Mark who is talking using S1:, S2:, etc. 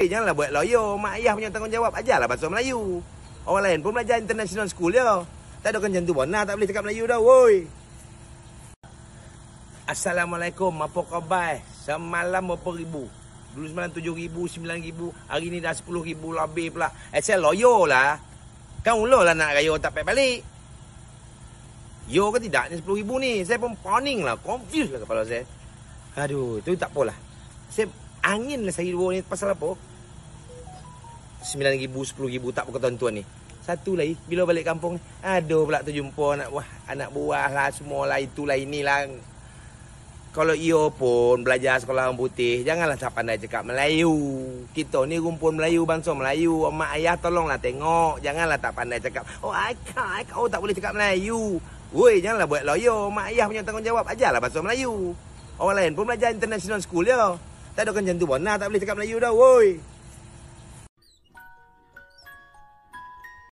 S1: Eh janganlah buat lawyer Mak ayah punya tanggungjawab Ajarlah bahasa Melayu Orang lain pun belajar international school ya Tak ada kan macam tu pun tak boleh cakap Melayu dah Woi Assalamualaikum Apa khabar Semalam berapa ribu Dulu semalam tujuh ribu Sembilan ribu Hari ni dah sepuluh ribu lebih pula Eh saya lawyer lah Kan ulur lah nak raya tak balik Yo ke tidak ni sepuluh ribu ni Saya pun pawning lah Confused lah kepala saya Aduh tu tak apalah Saya angin lah saya dua ni Pasal apa Sembilan ribu, sepuluh ribu Tak pun tuan ni Satu lagi Bila balik kampung Aduh pula tu jumpa anak, wah, anak buah lah lah itulah inilah Kalau ia pun Belajar sekolah orang putih Janganlah tak pandai cakap Melayu Kita ni rumpun Melayu Bangsa Melayu Mak ayah tolonglah tengok Janganlah tak pandai cakap Oh I can't, I can't. Oh, tak boleh cakap Melayu Woi janganlah buat lawyer Mak ayah punya tanggungjawab Ajarlah bangsa Melayu Orang lain pun belajar international school dia ya. Tak ada kan tu pun. Nah, tak boleh cakap Melayu dah. Woi.